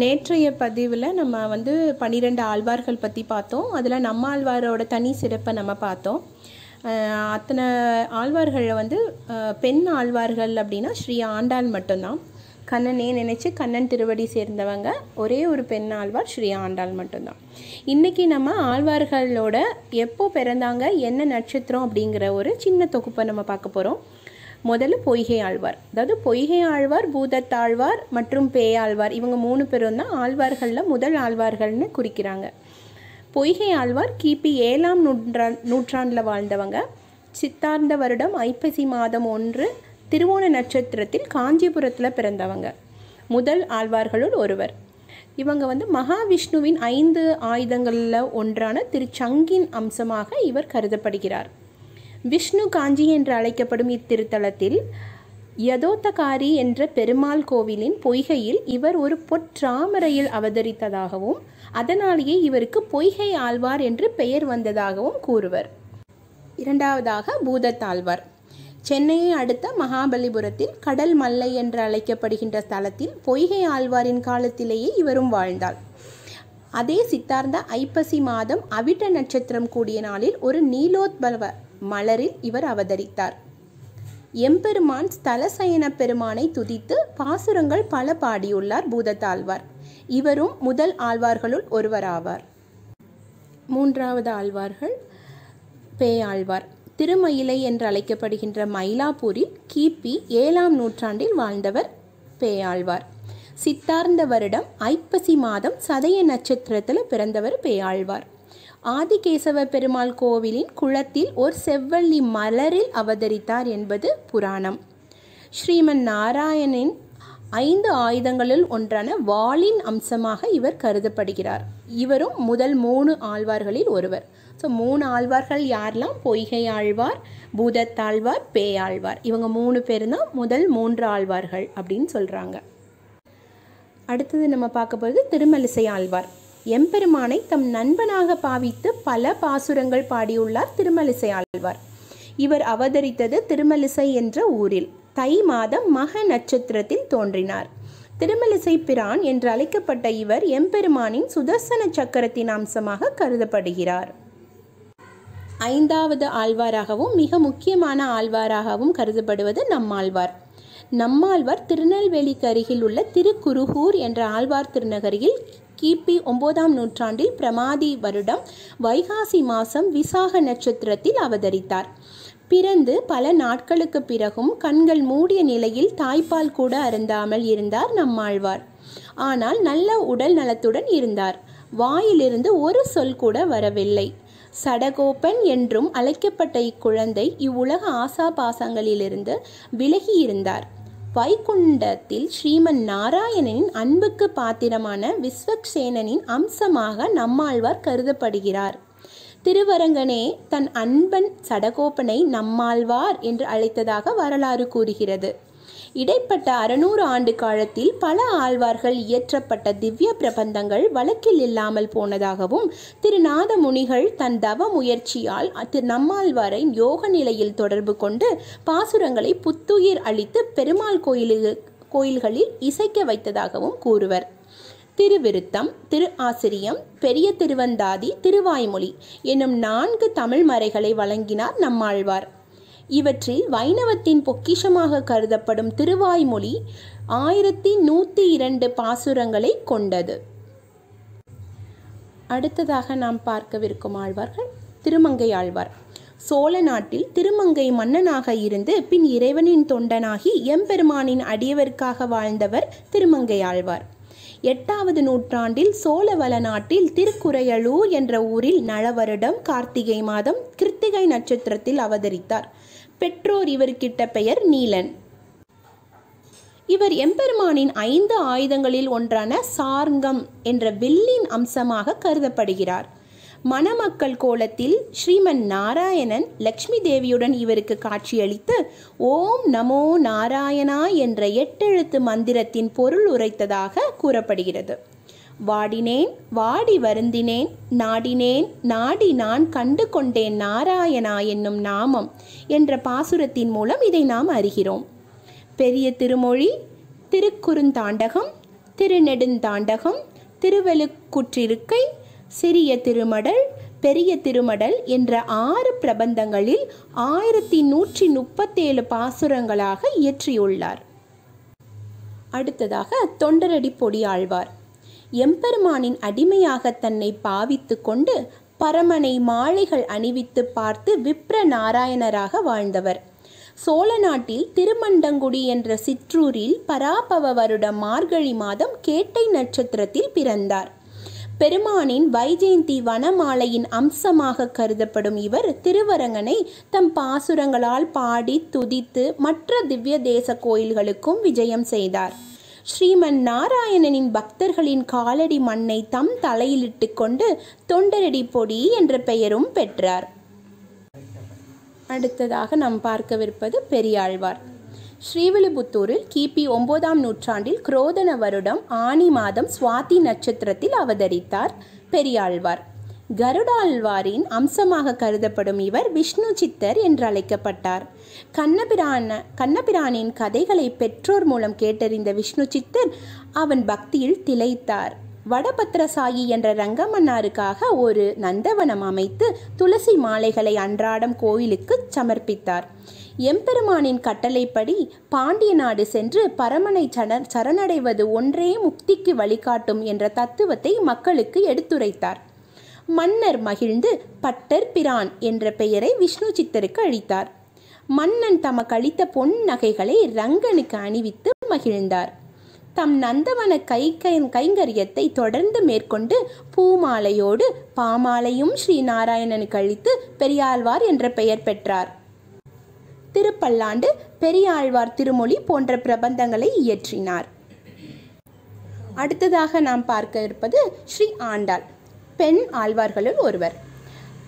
நேற்றைய பதிவில் நம்ம வந்து பன்னிரெண்டு ஆழ்வார்கள் பற்றி பார்த்தோம் அதில் நம்ம ஆழ்வாரோட தனி சிறப்பை நம்ம பார்த்தோம் அத்தனை ஆழ்வார்களில் வந்து பெண் ஆழ்வார்கள் அப்படின்னா ஸ்ரீ ஆண்டாள் மட்டும்தான் கண்ணனே நினச்சி கண்ணன் திருவடி சேர்ந்தவங்க ஒரே ஒரு பெண் ஆழ்வார் ஸ்ரீ ஆண்டாள் மட்டும்தான் இன்றைக்கி நம்ம ஆழ்வார்களோட எப்போ பிறந்தாங்க என்ன நட்சத்திரம் அப்படிங்கிற ஒரு சின்ன தொகுப்பை நம்ம பார்க்க போகிறோம் முதல்ல பொய்கை ஆழ்வார் அதாவது பொய்கை ஆழ்வார் பூதத்தாழ்வார் மற்றும் பேயாழ்வார் இவங்க மூணு பேரும் தான் ஆழ்வார்களில் முதல் ஆழ்வார்கள்னு குறிக்கிறாங்க பொய்கை ஆழ்வார் கிபி ஏழாம் நூற்றா நூற்றாண்டில் வாழ்ந்தவங்க சித்தார்ந்த வருடம் ஐப்பசி மாதம் ஒன்று திருவோண நட்சத்திரத்தில் காஞ்சிபுரத்தில் பிறந்தவங்க முதல் ஆழ்வார்களுள் ஒருவர் இவங்க வந்து மகாவிஷ்ணுவின் ஐந்து ஆயுதங்களில் ஒன்றான திருச்சங்கின் அம்சமாக இவர் கருதப்படுகிறார் விஷ்ணு காஞ்சி என்று அழைக்கப்படும் இத்திருத்தலத்தில் யதோத்தகாரி என்ற பெருமாள் கோவிலின் பொய்கையில் இவர் ஒரு பொற்றாமரையில் அவதரித்ததாகவும் அதனாலேயே இவருக்கு பொய்கை ஆழ்வார் என்று பெயர் வந்ததாகவும் கூறுவர் இரண்டாவதாக பூதத்தாழ்வார் சென்னையை அடுத்த மகாபலிபுரத்தில் கடல் மல்லை என்று அழைக்கப்படுகின்ற ஸ்தலத்தில் பொய்கை ஆழ்வாரின் காலத்திலேயே இவரும் வாழ்ந்தாள் அதே சித்தார்ந்த ஐப்பசி மாதம் அவிட்ட நட்சத்திரம் கூடிய நாளில் ஒரு நீலோத்பவ மலரில் இவர் அவதரித்தார் எம்பெருமான் ஸ்தலசயன பெருமானை துதித்து பாசுரங்கள் பல பாடியுள்ளார் பூதத்தாழ்வார் இவரும் முதல் ஆழ்வார்களுள் ஒருவராவார் மூன்றாவது ஆழ்வார்கள் பேயாழ்வார் திருமயிலை என்று அழைக்கப்படுகின்ற மயிலாப்பூரில் கிபி ஏழாம் நூற்றாண்டில் வாழ்ந்தவர் பேயாழ்வார் சித்தார்ந்த வருடம் ஐப்பசி மாதம் சதய நட்சத்திரத்தில் பிறந்தவர் பேயாழ்வார் ஆதிகேசவ பெருமாள் கோவிலின் குளத்தில் ஒரு செவ்வள்ளி மலரில் அவதரித்தார் என்பது புராணம் ஸ்ரீமன் நாராயணின் ஐந்து ஆயுதங்களில் ஒன்றான வாளின் அம்சமாக இவர் கருதப்படுகிறார் இவரும் முதல் மூணு ஆழ்வார்களில் ஒருவர் ஸோ மூணு ஆழ்வார்கள் யாரெல்லாம் பொய்கை ஆழ்வார் பூதத்தாழ்வார் பேயாழ்வார் இவங்க மூணு பேருந்தான் முதல் மூன்று ஆழ்வார்கள் அப்படின்னு சொல்கிறாங்க அடுத்தது நம்ம பார்க்க போகிறது திருமலிசை ஆழ்வார் எம்பெருமானை தம் நண்பனாக பாவித்து பல பாசுரங்கள் பாடியுள்ளார் திருமலிசை ஆழ்வார் இவர் அவதரித்தது திருமலிசை என்ற ஊரில் தை மாதம் மக நட்சத்திரத்தில் தோன்றினார் திருமலிசை பிரான் என்று அழைக்கப்பட்ட இவர் எம்பெருமானின் சுதர்சன சக்கரத்தின் அம்சமாக கருதப்படுகிறார் ஐந்தாவது ஆழ்வாராகவும் மிக முக்கியமான ஆழ்வாராகவும் கருதப்படுவது நம்மாழ்வார் நம்மாழ்வார் திருநெல்வேலிக்கு அருகில் உள்ள திருக்குருகூர் என்ற ஆழ்வார் திருநகரியில் கிபி ஒன்பதாம் நூற்றாண்டில் பிரமாதி வருடம் வைகாசி மாசம் விசாக நட்சத்திரத்தில் அவதரித்தார் பிறந்து பல நாட்களுக்கு பிறகும் கண்கள் மூடிய நிலையில் தாய்ப்பால் கூட அருந்தாமல் இருந்தார் நம்மாழ்வார் ஆனால் நல்ல உடல் நலத்துடன் இருந்தார் வாயிலிருந்து ஒரு சொல் கூட வரவில்லை சடகோப்பன் என்றும் அழைக்கப்பட்ட இக்குழந்தை இவ்வுலக ஆசாபாசங்களிலிருந்து விலகி இருந்தார் வைகுண்டத்தில் ஸ்ரீமன் நாராயணனின் அன்புக்கு பாத்திரமான விஸ்வக்சேனனின் அம்சமாக நம்மாழ்வார் கருதப்படுகிறார் திருவரங்கனே தன் அன்பன் சடகோபனை நம்மாழ்வார் என்று அழைத்ததாக வரலாறு கூறுகிறது இடைப்பட்ட அறுநூறு ஆண்டு காலத்தில் பல ஆழ்வார்கள் இயற்றப்பட்ட திவ்ய பிரபந்தங்கள் வழக்கில் இல்லாமல் போனதாகவும் திருநாதமுனிகள் தன் தவ முயற்சியால் திரு நம்மாழ்வாரை யோக நிலையில் தொடர்பு கொண்டு பாசுரங்களை புத்துயிர் அளித்து பெருமாள் கோயிலு கோயில்களில் இசைக்க வைத்ததாகவும் கூறுவர் திருவிருத்தம் திரு ஆசிரியம் பெரிய திருவந்தாதி திருவாய்மொழி எனும் நான்கு தமிழ் மறைகளை வழங்கினார் நம்மாழ்வார் இவற்றில் வைணவத்தின் பொக்கிஷமாக கருதப்படும் திருவாய்மொழி ஆயிரத்தி நூற்றி இரண்டு பாசுரங்களை கொண்டது அடுத்ததாக நாம் பார்க்கவிருக்கும் ஆழ்வார்கள் திருமங்கை ஆழ்வார் சோழ நாட்டில் திருமங்கை மன்னனாக இருந்து பின் இறைவனின் தொண்டனாகி எம்பெருமானின் அடியவருக்காக வாழ்ந்தவர் திருமங்கை ஆழ்வார் எட்டாவது நூற்றாண்டில் சோழவள நாட்டில் திருக்குறையலூர் என்ற ஊரில் நளவருடம் கார்த்திகை மாதம் கிருத்திகை நட்சத்திரத்தில் அவதரித்தார் பெற்றோர் இவர்கிட்ட பெயர் நீலன் இவர் எம்பெருமானின் ஐந்து ஆயுதங்களில் ஒன்றான சார்ங்கம் என்ற வில்லின் அம்சமாக கருதப்படுகிறார் மணமக்கள் கோலத்தில் ஸ்ரீமன் நாராயணன் லக்ஷ்மி தேவியுடன் இவருக்கு காட்சியளித்து ஓம் நமோ நாராயணா என்ற எட்டெழுத்து மந்திரத்தின் பொருள் உரைத்ததாக கூறப்படுகிறது வாடினேன் வாடி வருந்தினேன் நாடினேன் நாடி நான் கண்டு கொண்டேன் நாராயணா என்னும் நாமம் என்ற பாசுரத்தின் மூலம் இதை நாம் அறிகிறோம் பெரிய திருமொழி திருக்குறுந்தாண்டகம் திருநெடுந்தாண்டகம் திருவெலுக்குற்றிருக்கை சிறிய திருமடல் பெரிய திருமடல் என்ற ஆறு பிரபந்தங்களில் ஆயிரத்தி நூற்றி முப்பத்தேழு பாசுரங்களாக இயற்றியுள்ளார் அடுத்ததாக தொண்டரடி பொடி ஆழ்வார் எம்பெருமானின் அடிமையாக தன்னை பாவித்து கொண்டு பரமனை மாலைகள் அணிவித்து பார்த்து விப்ர நாராயணராக வாழ்ந்தவர் சோழ நாட்டில் திருமண்டங்குடி என்ற சிற்றூரில் பராபவ வருட மார்கழி மாதம் கேட்டை நட்சத்திரத்தில் பிறந்தார் பெருமானின் வைஜெயந்தி வனமாலையின் அம்சமாக கருதப்படும் இவர் திருவரங்கனை தம் பாசுரங்களால் பாடி துதித்து மற்ற திவ்ய தேச கோயில்களுக்கும் விஜயம் செய்தார் ஸ்ரீமன் நாராயணனின் பக்தர்களின் காலடி மண்ணை தம் தலையிலிட்டு கொண்டு தொண்டரடி பொடி என்ற பெயரும் பெற்றார் அடுத்ததாக நாம் பார்க்கவிருப்பது பெரியாழ்வார் ஸ்ரீவில்லிபுத்தூரில் கிபி ஒன்பதாம் நூற்றாண்டில் குரோதன வருடம் ஆனி மாதம் சுவாதி நட்சத்திரத்தில் அவதரித்தார் பெரியாழ்வார் கருடாழ்வாரின் அம்சமாக கருதப்படும் இவர் விஷ்ணு சித்தர் என்று அழைக்கப்பட்டார் கண்ணபிரான கண்ணபிரானின் கதைகளை பெற்றோர் மூலம் கேட்டறிந்த விஷ்ணு சித்தர் அவன் பக்தியில் திளைத்தார் வடபத்திரசாயி என்ற ரங்கமன்னாருக்காக ஒரு நந்தவனம் அமைத்து துளசி மாலைகளை அன்றாடம் கோயிலுக்கு சமர்ப்பித்தார் எம்பெருமானின் கட்டளைப்படி பாண்டிய நாடு சென்று பரமனை சரணடைவது ஒன்றே முக்திக்கு வழிகாட்டும் என்ற தத்துவத்தை மக்களுக்கு எடுத்துரைத்தார் மன்னர் மகிழ்ந்து பட்டர் பிரான் என்ற பெயரை விஷ்ணு சித்தருக்கு அளித்தார் மன்னன் தமக்கு அளித்த பொன் நகைகளை ரங்கனுக்கு அணிவித்து மகிழ்ந்தார் தம் நந்தவன கை கைங்கரியத்தை தொடர்ந்து மேற்கொண்டு பூமாலையோடு பாமாலையும் ஸ்ரீ நாராயணனுக்கு பெரியாழ்வார் என்ற பெயர் பெற்றார் திருப்பல்லாண்டு பெரியாழ்வார் திருமொழி போன்ற பிரபந்தங்களை இயற்றினார் அடுத்ததாக நாம் பார்க்க இருப்பது ஸ்ரீ ஆண்டாள் பெண் ஆழ்வார்களுள் ஒருவர்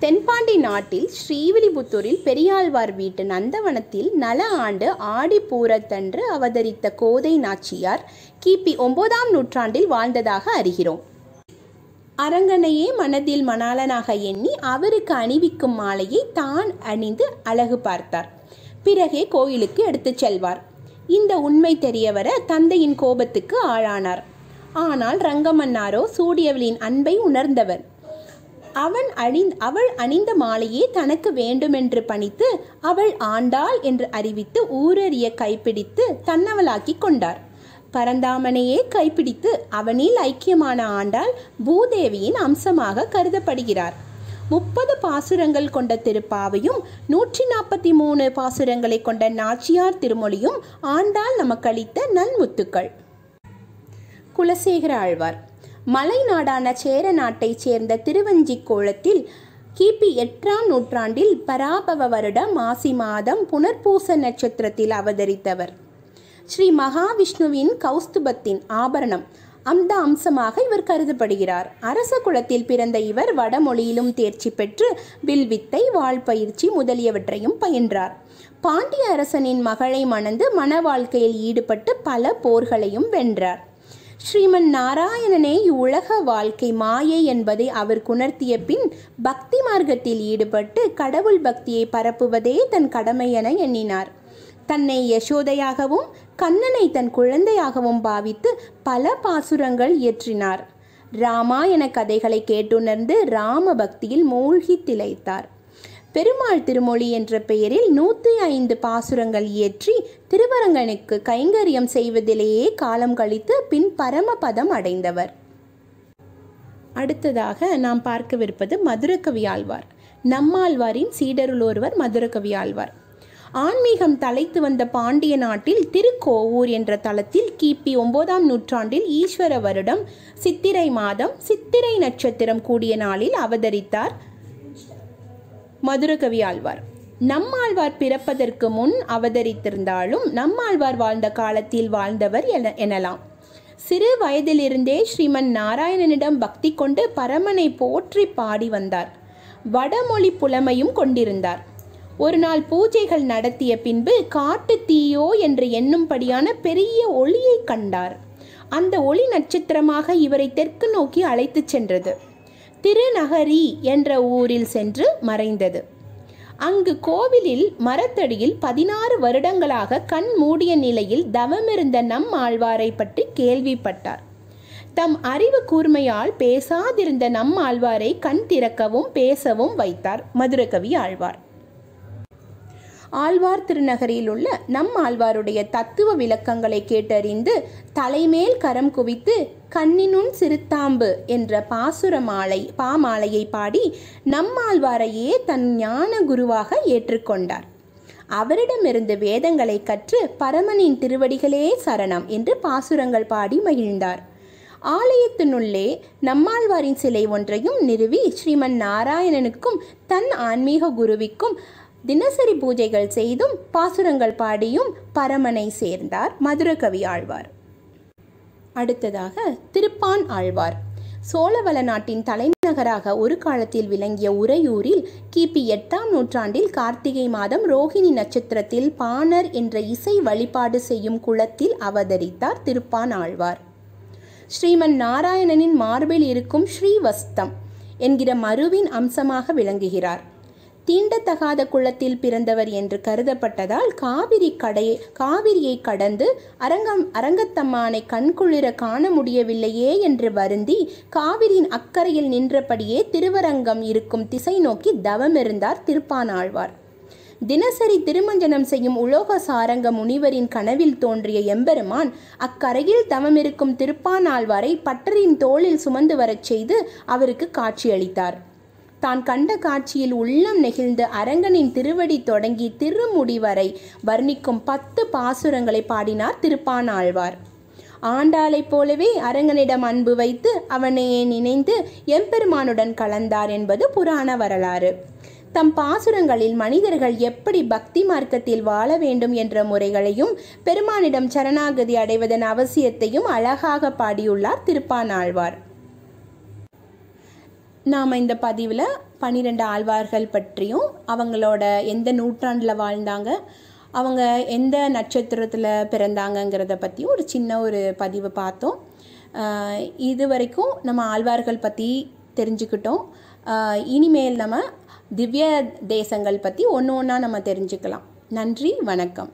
தென்பாண்டி நாட்டில் ஸ்ரீவிலிபுத்தூரில் பெரியாழ்வார் வீட்டு நந்தவனத்தில் நல ஆண்டு ஆடி பூரத்தன்று அவதரித்த கோதை நாச்சியார் கிபி ஒன்பதாம் நூற்றாண்டில் வாழ்ந்ததாக அறிகிறோம் அரங்கனையே மனதில் மணாளனாக எண்ணி அவருக்கு அணிவிக்கும் மாலையை தான் அணிந்து அழகு பார்த்தார் பிறகே கோயிலுக்கு எடுத்துச் செல்வார் இந்த உண்மை தெரியவர தந்தையின் கோபத்துக்கு ஆளானார் ஆனால் ரங்கமன்னாரோ சூடியவளின் அன்பை உணர்ந்தவர் அவன் அழிந் அவள் அணிந்த மாலையே தனக்கு வேண்டுமென்று பணித்து அவள் ஆண்டாள் என்று அறிவித்து ஊரறிய கைப்பிடித்து தன்னவளாக்கி கொண்டார் பரந்தாமனையே கைப்பிடித்து அவனில் ஐக்கியமான ஆண்டாள் பூதேவியின் அம்சமாக கருதப்படுகிறார் முப்பது பாசுரங்கள் கொண்ட திருப்பாவையும் நூற்றி நாற்பத்தி மூணு பாசுரங்களை கொண்ட நாச்சியார் திருமொழியும் ஆண்டாள் நமக்களித்த நன்முத்துக்கள் குலசேகர ஆழ்வார் மலை நாடான சேர நாட்டைச் சேர்ந்த திருவஞ்சி கோலத்தில் கிபி எட்டாம் நூற்றாண்டில் பராபவ வருடம் மாசி மாதம் புனர்பூச நட்சத்திரத்தில் அவதரித்தவர் ஸ்ரீ மகாவிஷ்ணுவின் கௌஸ்துபத்தின் ஆபரணம் அந்த அம்சமாக இவர் கருதப்படுகிறார் அரச குலத்தில் பிறந்த இவர் வடமொழியிலும் தேர்ச்சி பெற்று வில்வித்தை வாழ் பயிற்சி முதலியவற்றையும் பயின்றார் பாண்டிய அரசனின் மகளை மணந்து மன வாழ்க்கையில் ஈடுபட்டு பல போர்களையும் வென்றார் ஸ்ரீமன் நாராயணனே உலக வாழ்க்கை மாயை என்பதை அவர் குணர்த்திய பின் பக்தி மார்க்கத்தில் ஈடுபட்டு கடவுள் பக்தியை பரப்புவதே தன் கடமை என எண்ணினார் தன்னை யசோதையாகவும் கண்ணனை தன் குழந்தையாகவும் பாவித்து பல பாசுரங்கள் இயற்றினார் ராமாயண கதைகளை கேட்டுணர்ந்து ராம பக்தியில் மூழ்கி திளைத்தார் பெருமாள் திருமொழி என்ற பெயரில் நூற்றி ஐந்து பாசுரங்கள் இயற்றி திருவரங்கனுக்கு கைங்கரியம் செய்வதிலேயே காலம் கழித்து பின் பரமபதம் அடைந்தவர் அடுத்ததாக நாம் பார்க்கவிருப்பது மதுரக்கவியாழ்வார் நம்மாழ்வாரின் சீடருள் ஒருவர் மதுரக்கவியாழ்வார் ஆன்மீகம் தலைத்து வந்த பாண்டிய நாட்டில் திருக்கோவூர் என்ற தளத்தில் கிபி ஒன்பதாம் நூற்றாண்டில் ஈஸ்வர வருடம் சித்திரை மாதம் சித்திரை நட்சத்திரம் கூடிய நாளில் அவதரித்தார் மதுரகவி ஆழ்வார் நம்மாழ்வார் பிறப்பதற்கு முன் அவதரித்திருந்தாலும் நம்மாழ்வார் வாழ்ந்த காலத்தில் வாழ்ந்தவர் என எனலாம் சிறு வயதிலிருந்தே ஸ்ரீமன் நாராயணனிடம் பக்தி கொண்டு பரமனை போற்றி பாடி வந்தார் வடமொழி புலமையும் கொண்டிருந்தார் ஒரு நாள் பூஜைகள் நடத்திய பின்பு காட்டு தீயோ என்று எண்ணும்படியான பெரிய ஒளியை கண்டார் அந்த ஒளி நட்சத்திரமாக இவரை தெற்கு நோக்கி அழைத்துச் சென்றது திருநகரி என்ற ஊரில் சென்று மறைந்தது அங்கு கோவிலில் மரத்தடியில் பதினாறு வருடங்களாக கண் மூடிய நிலையில் தவமிருந்த நம் ஆழ்வாரை பற்றி கேள்விப்பட்டார் தம் அறிவு கூர்மையால் பேசாதிருந்த நம் ஆழ்வாரை கண் திறக்கவும் பேசவும் வைத்தார் மதுரகவி ஆழ்வார் ஆழ்வார் திருநகரில் உள்ள நம் ஆழ்வாருடைய தத்துவ விளக்கங்களை கேட்டறிந்து தலைமேல் கரம் குவித்து கண்ணினுன் சிறுத்தாம்பு என்ற பாசுர மாலை பாமாலையை பாடி நம்மாழ்வாரையே தன் ஞான குருவாக ஏற்றுக்கொண்டார் அவரிடமிருந்து வேதங்களை கற்று பரமனின் திருவடிகளே சரணம் என்று பாசுரங்கள் பாடி மகிழ்ந்தார் ஆலயத்தினுள்ளே நம்மாழ்வாரின் சிலை ஒன்றையும் நிறுவி ஸ்ரீமன் நாராயணனுக்கும் தன் ஆன்மீக குருவிக்கும் தினசரி பூஜைகள் செய்தும் பாசுரங்கள் பாடியும் பரமனை சேர்ந்தார் மதுரகவி ஆழ்வார் அடுத்ததாக திருப்பான் ஆழ்வார் சோழவள நாட்டின் தலைநகராக ஒரு காலத்தில் விளங்கிய உறையூரில் கிபி எட்டாம் நூற்றாண்டில் கார்த்திகை மாதம் ரோஹிணி நட்சத்திரத்தில் பாணர் என்ற இசை வழிபாடு செய்யும் குளத்தில் அவதரித்தார் திருப்பான் ஆழ்வார் ஸ்ரீமன் நாராயணனின் மார்பில் இருக்கும் ஸ்ரீவஸ்தம் என்கிற மருவின் அம்சமாக விளங்குகிறார் தீண்டத்தகாத குளத்தில் பிறந்தவர் என்று கருதப்பட்டதால் காவிரி கடையை காவிரியை கடந்து அரங்கம் அரங்கத்தம்மானை கண்குளிர காண முடியவில்லையே என்று வருந்தி காவிரியின் அக்கறையில் நின்றபடியே திருவரங்கம் இருக்கும் திசை நோக்கி தவமிருந்தார் திருப்பானாழ்வார் தினசரி திருமஞ்சனம் செய்யும் உலோக சாரங்க முனிவரின் கனவில் தோன்றிய எம்பெருமான் அக்கரையில் தவமிருக்கும் திருப்பானாழ்வாரை பட்டரின் தோளில் சுமந்து வரச் செய்து அவருக்கு காட்சியளித்தார் தான் கண்ட காட்சியில் உள்ளம் நெகிழ்ந்து அரங்கனின் திருவடி தொடங்கி திருமுடி வரை வர்ணிக்கும் பத்து பாசுரங்களை பாடினார் திருப்பானாழ்வார் ஆண்டாளைப் போலவே அரங்கனிடம் அன்பு வைத்து அவனையே நினைந்து எம்பெருமானுடன் கலந்தார் என்பது புராண வரலாறு தம் பாசுரங்களில் மனிதர்கள் எப்படி பக்தி மார்க்கத்தில் வாழ வேண்டும் என்ற முறைகளையும் பெருமானிடம் சரணாகதி அடைவதன் அவசியத்தையும் அழகாக பாடியுள்ளார் திருப்பானாழ்வார் நாம் இந்த பதிவில் பன்னிரெண்டு ஆழ்வார்கள் பற்றியும் அவங்களோட எந்த நூற்றாண்டில் வாழ்ந்தாங்க அவங்க எந்த நட்சத்திரத்தில் பிறந்தாங்கங்கிறத பற்றியும் ஒரு சின்ன ஒரு பதிவு பார்த்தோம் இது வரைக்கும் நம்ம ஆழ்வார்கள் பற்றி தெரிஞ்சுக்கிட்டோம் இனிமேல் நம்ம திவ்ய தேசங்கள் பற்றி ஒன்று ஒன்றா நம்ம தெரிஞ்சுக்கலாம் நன்றி வணக்கம்